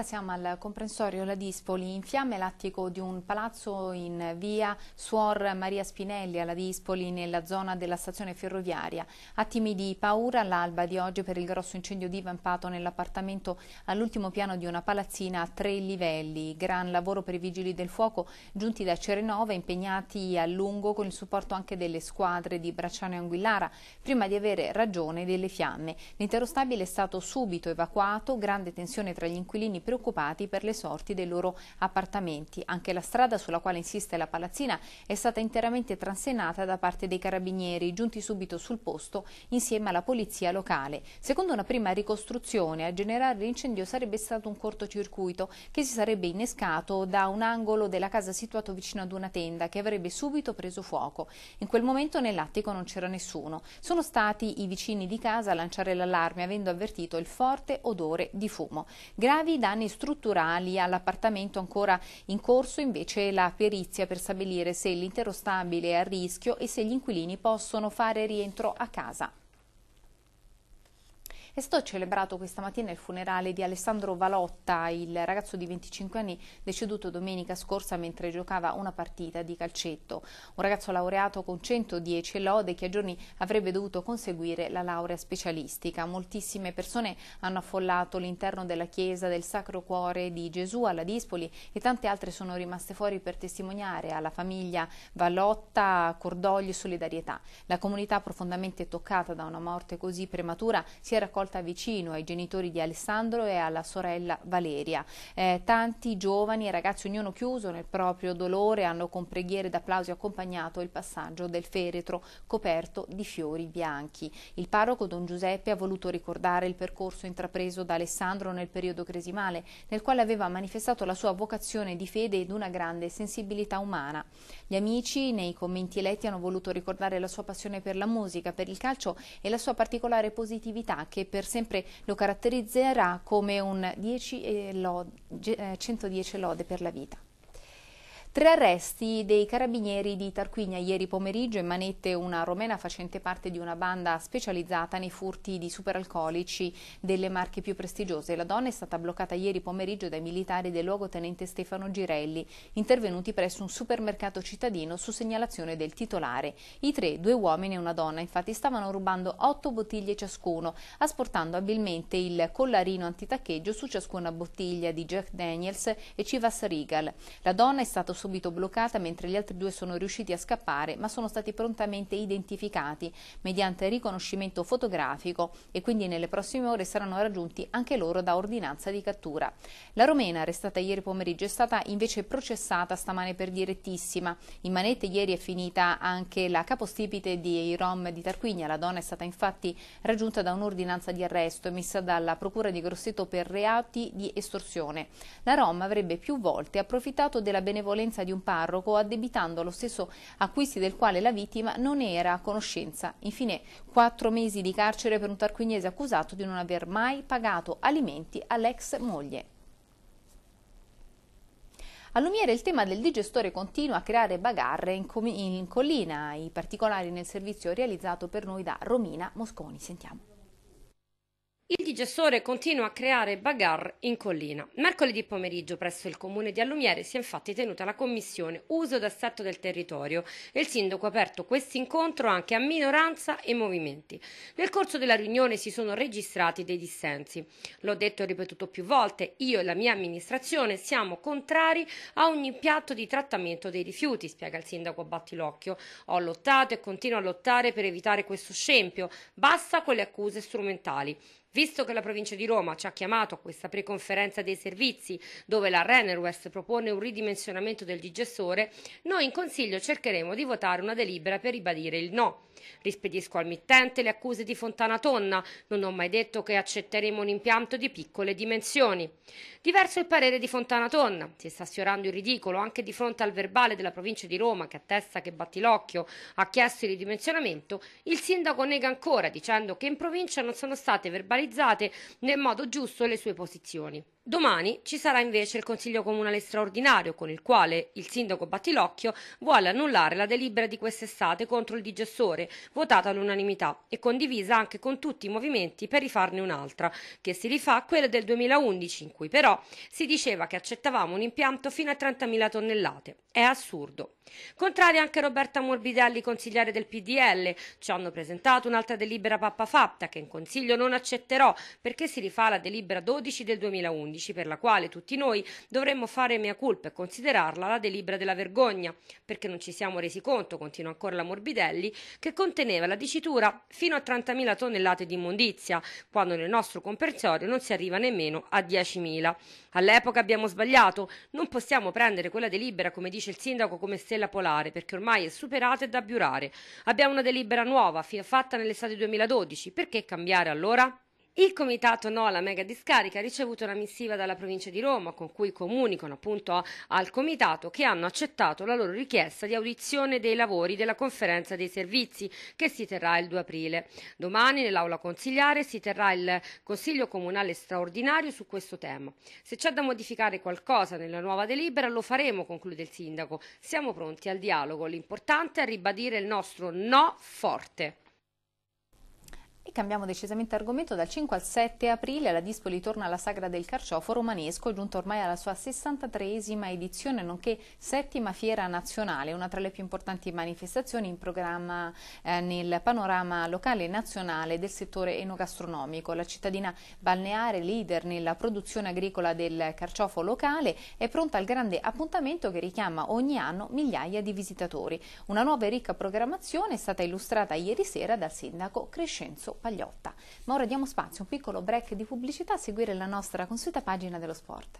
passiamo al comprensorio La Dispoli. In fiamme l'attico di un palazzo in via Suor Maria Spinelli alla Dispoli nella zona della stazione ferroviaria. Attimi di paura all'alba di oggi per il grosso incendio divampato nell'appartamento all'ultimo piano di una palazzina a tre livelli. Gran lavoro per i vigili del fuoco giunti da Cerenova impegnati a lungo con il supporto anche delle squadre di Bracciano e Anguillara prima di avere ragione delle fiamme. L'intero stabile è stato subito evacuato, grande tensione tra gli inquilini preoccupati per le sorti dei loro appartamenti. Anche la strada sulla quale insiste la palazzina è stata interamente transenata da parte dei carabinieri, giunti subito sul posto insieme alla polizia locale. Secondo una prima ricostruzione, a generare l'incendio sarebbe stato un cortocircuito che si sarebbe innescato da un angolo della casa situato vicino ad una tenda che avrebbe subito preso fuoco. In quel momento nell'attico non c'era nessuno. Sono stati i vicini di casa a lanciare l'allarme avendo avvertito il forte odore di fumo. Gravi danni danni strutturali all'appartamento ancora in corso invece la perizia per stabilire se l'intero stabile è a rischio e se gli inquilini possono fare rientro a casa. È stato celebrato questa mattina il funerale di Alessandro Valotta, il ragazzo di 25 anni deceduto domenica scorsa mentre giocava una partita di calcetto. Un ragazzo laureato con 110 lode che a giorni avrebbe dovuto conseguire la laurea specialistica. Moltissime persone hanno affollato l'interno della chiesa del Sacro Cuore di Gesù alla Dispoli e tante altre sono rimaste fuori per testimoniare alla famiglia Valotta cordoglio e solidarietà. La comunità profondamente toccata da una morte così prematura si è raccolta accolta vicino ai genitori di Alessandro e alla sorella Valeria. Eh, tanti giovani e ragazzi, ognuno chiuso nel proprio dolore, hanno con preghiere ed applausi accompagnato il passaggio del feretro coperto di fiori bianchi. Il parroco Don Giuseppe ha voluto ricordare il percorso intrapreso da Alessandro nel periodo cresimale, nel quale aveva manifestato la sua vocazione di fede ed una grande sensibilità umana. Gli amici nei commenti eletti hanno voluto ricordare la sua passione per la musica, per il calcio e la sua particolare positività che per sempre lo caratterizzerà come un 10 eh, lode, 110 eh, lode per la vita. Tre arresti dei carabinieri di Tarquinia ieri pomeriggio in manette una romena facente parte di una banda specializzata nei furti di superalcolici delle marche più prestigiose. La donna è stata bloccata ieri pomeriggio dai militari del luogotenente Stefano Girelli, intervenuti presso un supermercato cittadino su segnalazione del titolare. I tre, due uomini e una donna, infatti stavano rubando otto bottiglie ciascuno, asportando abilmente il collarino antitaccheggio su ciascuna bottiglia di Jack Daniels e Chivas Regal. La donna è stata sottoposta subito bloccata mentre gli altri due sono riusciti a scappare ma sono stati prontamente identificati mediante riconoscimento fotografico e quindi nelle prossime ore saranno raggiunti anche loro da ordinanza di cattura. La romena arrestata ieri pomeriggio è stata invece processata stamane per direttissima. In manette ieri è finita anche la capostipite di Rom di Tarquinia. La donna è stata infatti raggiunta da un'ordinanza di arresto emessa dalla procura di Grosseto per reati di estorsione. La Rom avrebbe più volte approfittato della benevolenza presenza di un parroco addebitando lo stesso acquisti del quale la vittima non era a conoscenza. Infine, quattro mesi di carcere per un tarquignese accusato di non aver mai pagato alimenti all'ex moglie. A Lumiere il tema del digestore continua a creare bagarre in, in collina, i particolari nel servizio realizzato per noi da Romina Mosconi. Sentiamo digestore continua a creare bagarre in collina. Mercoledì pomeriggio presso il comune di Allumiere si è infatti tenuta la commissione uso ed assetto del territorio e il sindaco ha aperto questo incontro anche a minoranza e movimenti. Nel corso della riunione si sono registrati dei dissensi. L'ho detto e ripetuto più volte, io e la mia amministrazione siamo contrari a ogni piatto di trattamento dei rifiuti, spiega il sindaco Battilocchio. Ho lottato e continuo a lottare per evitare questo scempio. Basta con le accuse strumentali. Visto che la provincia di Roma ci ha chiamato a questa preconferenza dei servizi, dove la Renner West propone un ridimensionamento del digestore, noi in Consiglio cercheremo di votare una delibera per ribadire il no. Rispedisco al mittente le accuse di Fontana Tonna, non ho mai detto che accetteremo un impianto di piccole dimensioni. Diverso il parere di Fontana Tonna, si sta sfiorando il ridicolo anche di fronte al verbale della provincia di Roma che attesta che Battilocchio ha chiesto il ridimensionamento, il sindaco nega ancora dicendo che in provincia non sono state verbalizzate nel modo giusto le sue posizioni. Domani ci sarà invece il Consiglio Comunale straordinario con il quale il sindaco Battilocchio vuole annullare la delibera di quest'estate contro il digessore, votata all'unanimità e condivisa anche con tutti i movimenti per rifarne un'altra, che si rifà a quella del 2011 in cui però si diceva che accettavamo un impianto fino a 30.000 tonnellate. È assurdo. Contraria anche Roberta Morbidelli, consigliere del PDL. Ci hanno presentato un'altra delibera pappa fatta che in Consiglio non accetterò perché si rifà alla delibera 12 del 2011 per la quale tutti noi dovremmo fare mea culpa e considerarla la delibera della vergogna perché non ci siamo resi conto, continua ancora la Morbidelli, che conteneva la dicitura fino a 30.000 tonnellate di immondizia quando nel nostro compensorio non si arriva nemmeno a 10.000. All'epoca abbiamo sbagliato, non possiamo prendere quella delibera come dice il sindaco come stella stella polare perché ormai è superata e da biurare. Abbiamo una delibera nuova fatta nell'estate 2012, perché cambiare allora? Il comitato No alla mega discarica ha ricevuto una missiva dalla provincia di Roma con cui comunicano appunto al comitato che hanno accettato la loro richiesta di audizione dei lavori della conferenza dei servizi che si terrà il 2 aprile. Domani nell'aula consigliare si terrà il consiglio comunale straordinario su questo tema. Se c'è da modificare qualcosa nella nuova delibera lo faremo, conclude il sindaco. Siamo pronti al dialogo, l'importante è ribadire il nostro no forte. E cambiamo decisamente argomento, dal 5 al 7 aprile la Dispoli torna alla Sagra del Carciofo romanesco, giunta ormai alla sua 63esima edizione, nonché settima fiera nazionale, una tra le più importanti manifestazioni in programma eh, nel panorama locale e nazionale del settore enogastronomico. La cittadina balneare, leader nella produzione agricola del carciofo locale, è pronta al grande appuntamento che richiama ogni anno migliaia di visitatori. Una nuova e ricca programmazione è stata illustrata ieri sera dal sindaco Crescenzo Pagliotta. Ma ora diamo spazio a un piccolo break di pubblicità a seguire la nostra consueta pagina dello sport.